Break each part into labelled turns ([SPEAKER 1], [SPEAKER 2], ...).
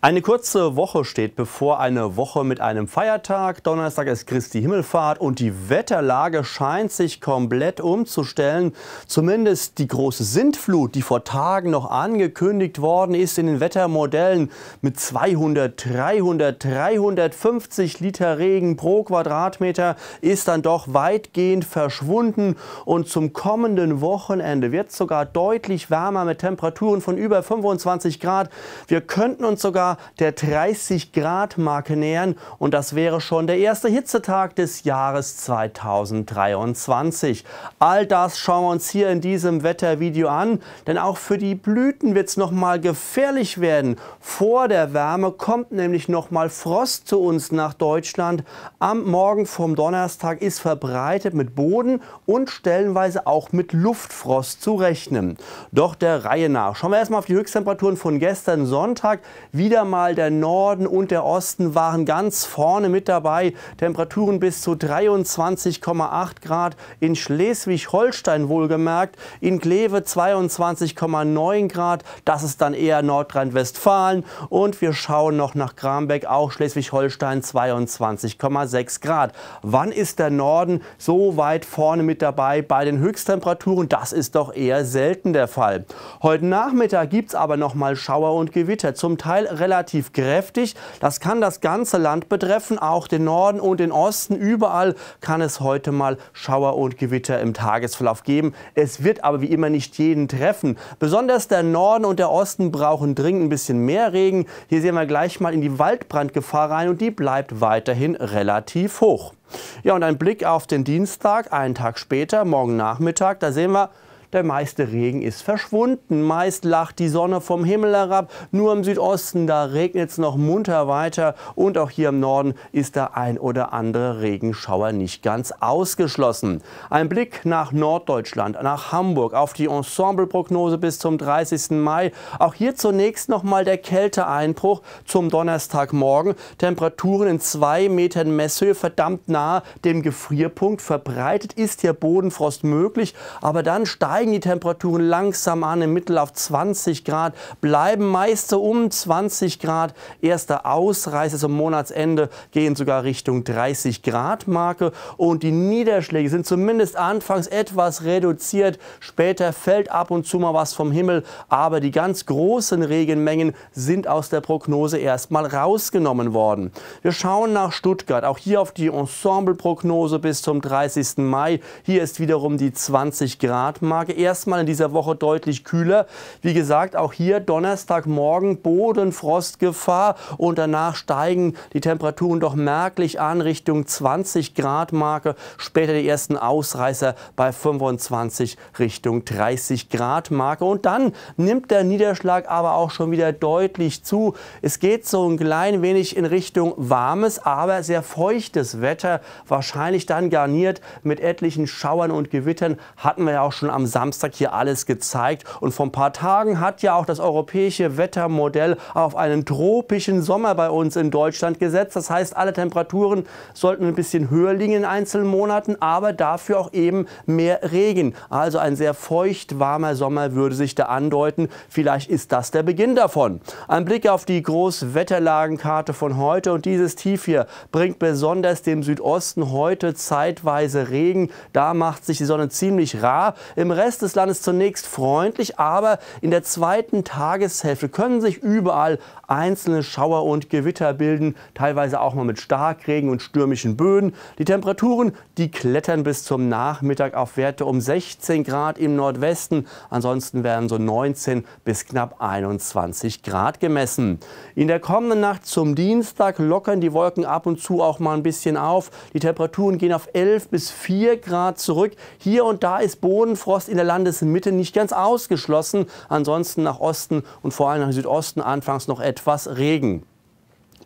[SPEAKER 1] Eine kurze Woche steht bevor, eine Woche mit einem Feiertag. Donnerstag ist Christi Himmelfahrt und die Wetterlage scheint sich komplett umzustellen. Zumindest die große Sintflut, die vor Tagen noch angekündigt worden ist in den Wettermodellen mit 200, 300, 350 Liter Regen pro Quadratmeter, ist dann doch weitgehend verschwunden. Und zum kommenden Wochenende wird es sogar deutlich wärmer mit Temperaturen von über 25 Grad. Wir könnten uns sogar der 30-Grad-Marke nähern und das wäre schon der erste Hitzetag des Jahres 2023. All das schauen wir uns hier in diesem Wettervideo an, denn auch für die Blüten wird es nochmal gefährlich werden. Vor der Wärme kommt nämlich nochmal Frost zu uns nach Deutschland. Am Morgen vom Donnerstag ist verbreitet mit Boden und stellenweise auch mit Luftfrost zu rechnen. Doch der Reihe nach. Schauen wir erstmal auf die Höchsttemperaturen von gestern Sonntag. Wieder wieder mal der Norden und der Osten waren ganz vorne mit dabei. Temperaturen bis zu 23,8 Grad in Schleswig-Holstein wohlgemerkt, in Kleve 22,9 Grad, das ist dann eher Nordrhein-Westfalen und wir schauen noch nach Grambeck, auch Schleswig-Holstein 22,6 Grad. Wann ist der Norden so weit vorne mit dabei bei den Höchsttemperaturen? Das ist doch eher selten der Fall. Heute Nachmittag gibt es aber noch mal Schauer und Gewitter, zum Teil relativ relativ kräftig. Das kann das ganze Land betreffen, auch den Norden und den Osten. Überall kann es heute mal Schauer und Gewitter im Tagesverlauf geben. Es wird aber wie immer nicht jeden treffen. Besonders der Norden und der Osten brauchen dringend ein bisschen mehr Regen. Hier sehen wir gleich mal in die Waldbrandgefahr rein und die bleibt weiterhin relativ hoch. Ja, und ein Blick auf den Dienstag, einen Tag später, morgen Nachmittag, da sehen wir, der meiste Regen ist verschwunden. Meist lacht die Sonne vom Himmel herab. Nur im Südosten, da regnet es noch munter weiter. Und auch hier im Norden ist der ein oder andere Regenschauer nicht ganz ausgeschlossen. Ein Blick nach Norddeutschland, nach Hamburg, auf die Ensembleprognose bis zum 30. Mai. Auch hier zunächst nochmal der Kälteeinbruch zum Donnerstagmorgen. Temperaturen in zwei Metern Messhöhe, verdammt nahe dem Gefrierpunkt. Verbreitet ist hier Bodenfrost möglich, aber dann steigt steigen die Temperaturen langsam an, im Mittel auf 20 Grad, bleiben meist so um 20 Grad. Erster Ausreißer zum Monatsende gehen sogar Richtung 30 Grad Marke und die Niederschläge sind zumindest anfangs etwas reduziert. Später fällt ab und zu mal was vom Himmel, aber die ganz großen Regenmengen sind aus der Prognose erstmal rausgenommen worden. Wir schauen nach Stuttgart, auch hier auf die Ensemble-Prognose bis zum 30. Mai. Hier ist wiederum die 20 Grad Marke. Tage erstmal in dieser Woche deutlich kühler. Wie gesagt, auch hier Donnerstagmorgen Bodenfrostgefahr und danach steigen die Temperaturen doch merklich an Richtung 20 Grad Marke. Später die ersten Ausreißer bei 25 Richtung 30 Grad Marke. Und dann nimmt der Niederschlag aber auch schon wieder deutlich zu. Es geht so ein klein wenig in Richtung warmes, aber sehr feuchtes Wetter. Wahrscheinlich dann garniert mit etlichen Schauern und Gewittern. Hatten wir ja auch schon am Samstag. Samstag hier alles gezeigt. Und vor ein paar Tagen hat ja auch das europäische Wettermodell auf einen tropischen Sommer bei uns in Deutschland gesetzt. Das heißt, alle Temperaturen sollten ein bisschen höher liegen in einzelnen Monaten, aber dafür auch eben mehr Regen. Also ein sehr feucht warmer Sommer würde sich da andeuten. Vielleicht ist das der Beginn davon. Ein Blick auf die Großwetterlagenkarte von heute und dieses Tief hier bringt besonders dem Südosten heute zeitweise Regen. Da macht sich die Sonne ziemlich rar. Im Rest Rest des Landes zunächst freundlich, aber in der zweiten Tageshälfte können sich überall einzelne Schauer und Gewitter bilden, teilweise auch mal mit Starkregen und stürmischen Böden. Die Temperaturen, die klettern bis zum Nachmittag auf Werte um 16 Grad im Nordwesten. Ansonsten werden so 19 bis knapp 21 Grad gemessen. In der kommenden Nacht zum Dienstag lockern die Wolken ab und zu auch mal ein bisschen auf. Die Temperaturen gehen auf 11 bis 4 Grad zurück. Hier und da ist Bodenfrost in der Landesmitte nicht ganz ausgeschlossen. Ansonsten nach Osten und vor allem nach Südosten anfangs noch etwas Regen.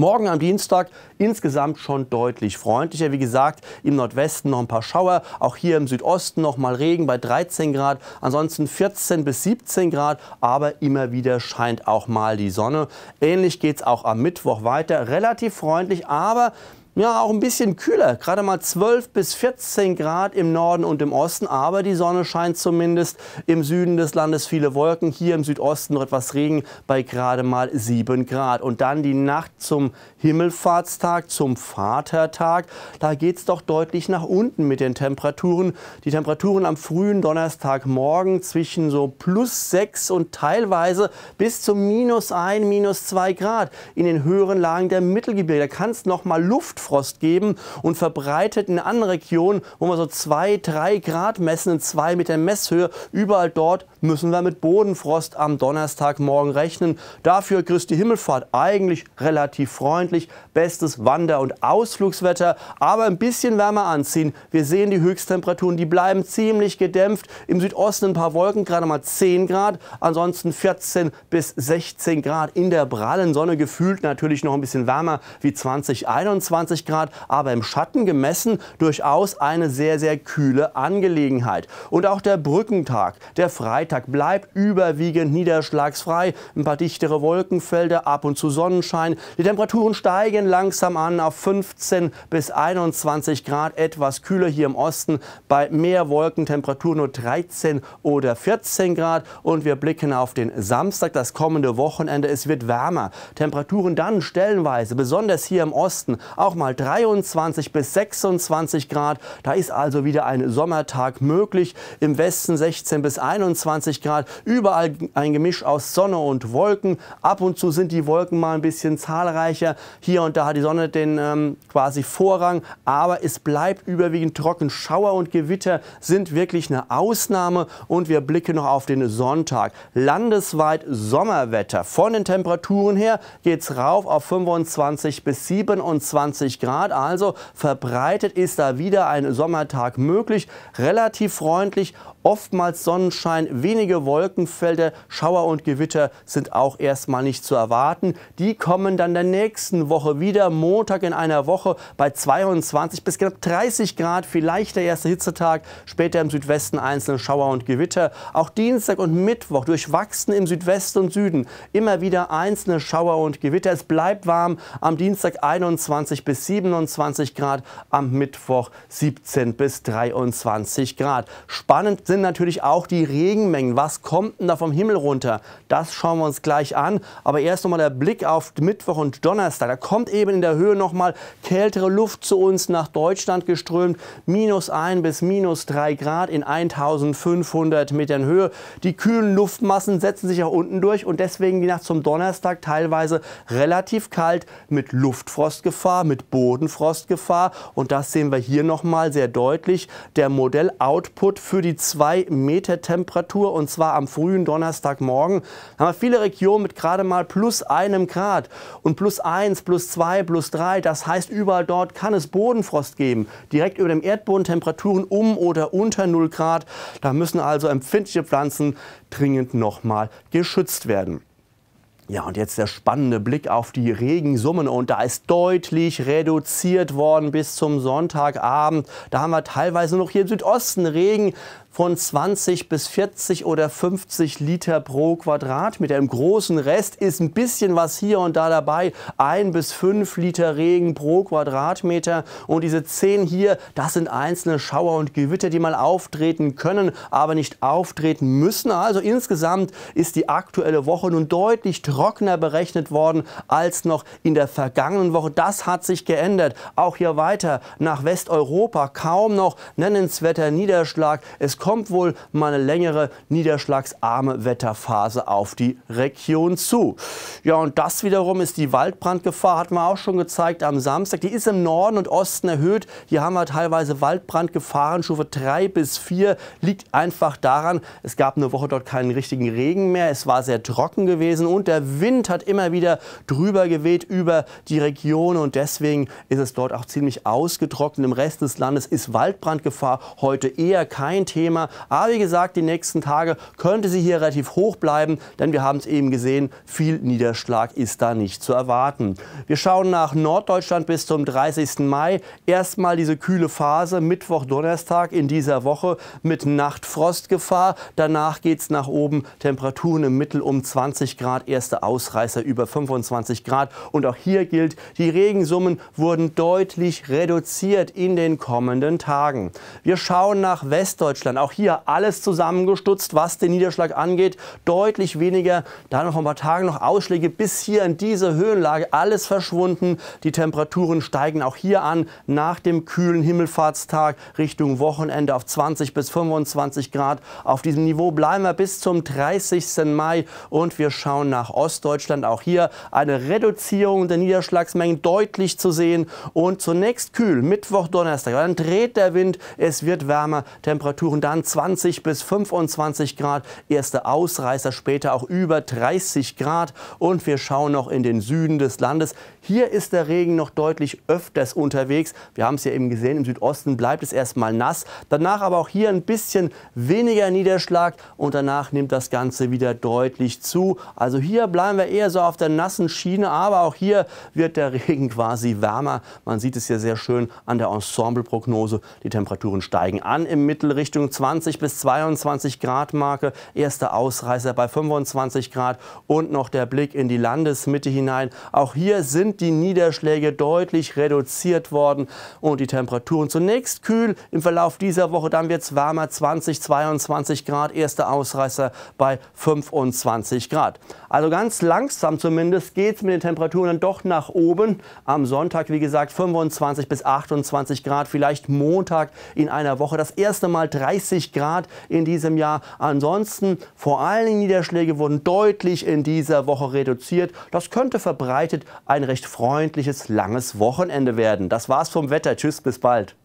[SPEAKER 1] Morgen am Dienstag insgesamt schon deutlich freundlicher. Wie gesagt, im Nordwesten noch ein paar Schauer, auch hier im Südosten noch mal Regen bei 13 Grad, ansonsten 14 bis 17 Grad, aber immer wieder scheint auch mal die Sonne. Ähnlich geht es auch am Mittwoch weiter, relativ freundlich, aber ja, auch ein bisschen kühler, gerade mal 12 bis 14 Grad im Norden und im Osten, aber die Sonne scheint zumindest im Süden des Landes viele Wolken, hier im Südosten noch etwas Regen bei gerade mal 7 Grad. Und dann die Nacht zum Himmelfahrtstag, zum Vatertag, da geht es doch deutlich nach unten mit den Temperaturen. Die Temperaturen am frühen Donnerstagmorgen zwischen so plus 6 und teilweise bis zu minus 1, minus 2 Grad. In den höheren Lagen der Mittelgebirge, da kann es nochmal mal Luft Permafrost geben und verbreitet in anderen Regionen, wo wir so zwei, drei Grad messen, in zwei Meter Messhöhe, überall dort müssen wir mit Bodenfrost am Donnerstagmorgen rechnen. Dafür die Himmelfahrt eigentlich relativ freundlich, bestes Wander- und Ausflugswetter, aber ein bisschen wärmer anziehen. Wir sehen die Höchsttemperaturen, die bleiben ziemlich gedämpft. Im Südosten ein paar Wolken, gerade mal 10 Grad, ansonsten 14 bis 16 Grad in der prallen Sonne, gefühlt natürlich noch ein bisschen wärmer wie 2021. 25 Grad, aber im Schatten gemessen durchaus eine sehr, sehr kühle Angelegenheit. Und auch der Brückentag, der Freitag, bleibt überwiegend niederschlagsfrei. Ein paar dichtere Wolkenfelder, ab und zu Sonnenschein. Die Temperaturen steigen langsam an auf 15 bis 21 Grad, etwas kühler hier im Osten, bei mehr Wolkentemperatur nur 13 oder 14 Grad. Und wir blicken auf den Samstag, das kommende Wochenende. Es wird wärmer. Temperaturen dann stellenweise, besonders hier im Osten, auch nochmal 23 bis 26 Grad. Da ist also wieder ein Sommertag möglich. Im Westen 16 bis 21 Grad. Überall ein Gemisch aus Sonne und Wolken. Ab und zu sind die Wolken mal ein bisschen zahlreicher. Hier und da hat die Sonne den ähm, quasi Vorrang. Aber es bleibt überwiegend trocken. Schauer und Gewitter sind wirklich eine Ausnahme. Und wir blicken noch auf den Sonntag. Landesweit Sommerwetter. Von den Temperaturen her geht es rauf auf 25 bis 27 20 Grad. Also verbreitet ist da wieder ein Sommertag möglich. Relativ freundlich, oftmals Sonnenschein, wenige Wolkenfelder, Schauer und Gewitter sind auch erstmal nicht zu erwarten. Die kommen dann der nächsten Woche wieder, Montag in einer Woche bei 22 bis knapp 30 Grad, vielleicht der erste Hitzetag, später im Südwesten einzelne Schauer und Gewitter. Auch Dienstag und Mittwoch durchwachsen im Südwesten und Süden immer wieder einzelne Schauer und Gewitter. Es bleibt warm am Dienstag 21 bis bis 27 Grad, am Mittwoch 17 bis 23 Grad. Spannend sind natürlich auch die Regenmengen. Was kommt denn da vom Himmel runter? Das schauen wir uns gleich an. Aber erst nochmal der Blick auf Mittwoch und Donnerstag. Da kommt eben in der Höhe nochmal kältere Luft zu uns nach Deutschland geströmt. Minus 1 bis minus 3 Grad in 1500 Metern Höhe. Die kühlen Luftmassen setzen sich auch unten durch und deswegen die Nacht zum Donnerstag teilweise relativ kalt mit Luftfrostgefahr, mit Bodenfrostgefahr. Und das sehen wir hier nochmal sehr deutlich. Der Modelloutput für die 2 Meter Temperatur und zwar am frühen Donnerstagmorgen. Da haben wir viele Regionen mit gerade mal plus einem Grad und plus 1, plus 2, plus 3. Das heißt, überall dort kann es Bodenfrost geben. Direkt über dem Erdboden Temperaturen um oder unter 0 Grad. Da müssen also empfindliche Pflanzen dringend nochmal geschützt werden. Ja, und jetzt der spannende Blick auf die Regensummen. Und da ist deutlich reduziert worden bis zum Sonntagabend. Da haben wir teilweise noch hier im Südosten Regen von 20 bis 40 oder 50 Liter pro Quadratmeter. Im großen Rest ist ein bisschen was hier und da dabei. Ein bis fünf Liter Regen pro Quadratmeter. Und diese zehn hier, das sind einzelne Schauer und Gewitter, die mal auftreten können, aber nicht auftreten müssen. Also insgesamt ist die aktuelle Woche nun deutlich trockener berechnet worden als noch in der vergangenen Woche. Das hat sich geändert. Auch hier weiter nach Westeuropa kaum noch nennenswerter Niederschlag. Es kommt wohl mal eine längere niederschlagsarme Wetterphase auf die Region zu. Ja, und das wiederum ist die Waldbrandgefahr, hat man auch schon gezeigt am Samstag. Die ist im Norden und Osten erhöht. Hier haben wir teilweise Waldbrandgefahrenstufe 3 bis 4. Liegt einfach daran, es gab eine Woche dort keinen richtigen Regen mehr. Es war sehr trocken gewesen und der der Wind hat immer wieder drüber geweht über die Region und deswegen ist es dort auch ziemlich ausgetrocknet. Im Rest des Landes ist Waldbrandgefahr heute eher kein Thema. Aber wie gesagt, die nächsten Tage könnte sie hier relativ hoch bleiben, denn wir haben es eben gesehen, viel Niederschlag ist da nicht zu erwarten. Wir schauen nach Norddeutschland bis zum 30. Mai. Erstmal diese kühle Phase, Mittwoch, Donnerstag in dieser Woche mit Nachtfrostgefahr. Danach geht es nach oben, Temperaturen im Mittel um 20 Grad, erste Ausreißer über 25 Grad. Und auch hier gilt, die Regensummen wurden deutlich reduziert in den kommenden Tagen. Wir schauen nach Westdeutschland. Auch hier alles zusammengestutzt, was den Niederschlag angeht. Deutlich weniger. Da noch ein paar Tage noch Ausschläge bis hier in diese Höhenlage. Alles verschwunden. Die Temperaturen steigen auch hier an nach dem kühlen Himmelfahrtstag Richtung Wochenende auf 20 bis 25 Grad. Auf diesem Niveau bleiben wir bis zum 30. Mai und wir schauen nach Ostdeutschland auch hier eine Reduzierung der Niederschlagsmengen deutlich zu sehen und zunächst kühl, Mittwoch, Donnerstag, dann dreht der Wind, es wird wärmer, Temperaturen dann 20 bis 25 Grad, erste Ausreißer später auch über 30 Grad und wir schauen noch in den Süden des Landes. Hier ist der Regen noch deutlich öfters unterwegs. Wir haben es ja eben gesehen, im Südosten bleibt es erstmal nass, danach aber auch hier ein bisschen weniger Niederschlag und danach nimmt das Ganze wieder deutlich zu. Also hier bleiben wir eher so auf der nassen Schiene, aber auch hier wird der Regen quasi wärmer. Man sieht es hier sehr schön an der Ensemble-Prognose. Die Temperaturen steigen an im Mittel Richtung 20 bis 22 Grad Marke. Erste Ausreißer bei 25 Grad und noch der Blick in die Landesmitte hinein. Auch hier sind die Niederschläge deutlich reduziert worden und die Temperaturen zunächst kühl. Im Verlauf dieser Woche dann wird es wärmer, 20, 22 Grad. Erste Ausreißer bei 25 Grad. Also ganz ganz langsam zumindest geht es mit den Temperaturen dann doch nach oben. Am Sonntag, wie gesagt, 25 bis 28 Grad, vielleicht Montag in einer Woche das erste Mal 30 Grad in diesem Jahr. Ansonsten vor allen Niederschläge wurden deutlich in dieser Woche reduziert. Das könnte verbreitet ein recht freundliches, langes Wochenende werden. Das war's vom Wetter. Tschüss, bis bald.